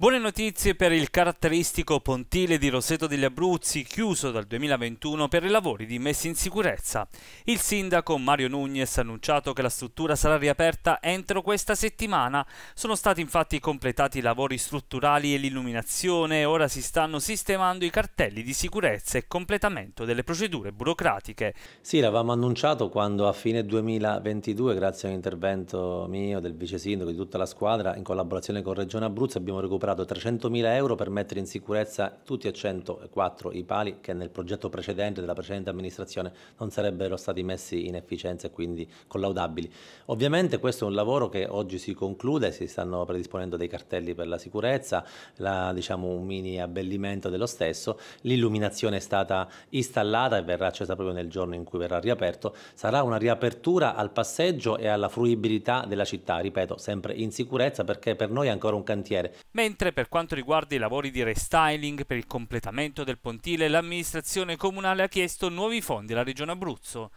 Buone notizie per il caratteristico pontile di Roseto degli Abruzzi, chiuso dal 2021 per i lavori di messa in sicurezza. Il sindaco Mario Nunez ha annunciato che la struttura sarà riaperta entro questa settimana. Sono stati infatti completati i lavori strutturali e l'illuminazione e ora si stanno sistemando i cartelli di sicurezza e completamento delle procedure burocratiche. Sì, l'avevamo annunciato quando a fine 2022, grazie a un intervento mio, del vice sindaco e di tutta la squadra, in collaborazione con Regione Abruzzo, abbiamo recuperato sottrato 300.000 euro per mettere in sicurezza tutti e 104 i pali che nel progetto precedente della precedente amministrazione non sarebbero stati messi in efficienza e quindi collaudabili. Ovviamente questo è un lavoro che oggi si conclude, si stanno predisponendo dei cartelli per la sicurezza, la, diciamo, un mini abbellimento dello stesso, l'illuminazione è stata installata e verrà accesa proprio nel giorno in cui verrà riaperto, sarà una riapertura al passeggio e alla fruibilità della città, ripeto, sempre in sicurezza perché per noi è ancora un cantiere. Mentre Mentre per quanto riguarda i lavori di restyling per il completamento del pontile, l'amministrazione comunale ha chiesto nuovi fondi alla Regione Abruzzo.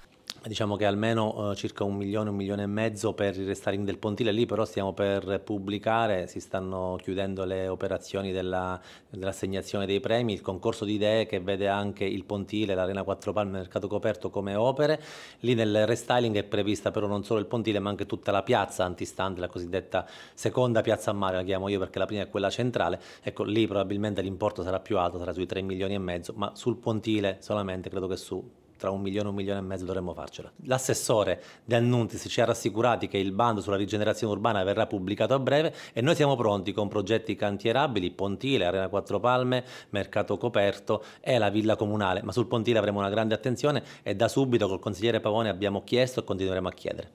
Diciamo che almeno eh, circa un milione, un milione e mezzo per il restyling del pontile, lì però stiamo per pubblicare, si stanno chiudendo le operazioni della, dell'assegnazione dei premi, il concorso di idee che vede anche il pontile, l'Arena 4 Palme, mercato coperto come opere, lì nel restyling è prevista però non solo il pontile ma anche tutta la piazza antistante, la cosiddetta seconda piazza a mare, la chiamo io perché la prima è quella centrale, ecco lì probabilmente l'importo sarà più alto, sarà sui 3 milioni e mezzo, ma sul pontile solamente credo che su tra un milione e un milione e mezzo dovremmo farcela. L'assessore De Annuntis ci ha rassicurati che il bando sulla rigenerazione urbana verrà pubblicato a breve e noi siamo pronti con progetti cantierabili, Pontile, Arena Quattro Palme, Mercato Coperto e la Villa Comunale, ma sul Pontile avremo una grande attenzione e da subito col consigliere Pavone abbiamo chiesto e continueremo a chiedere.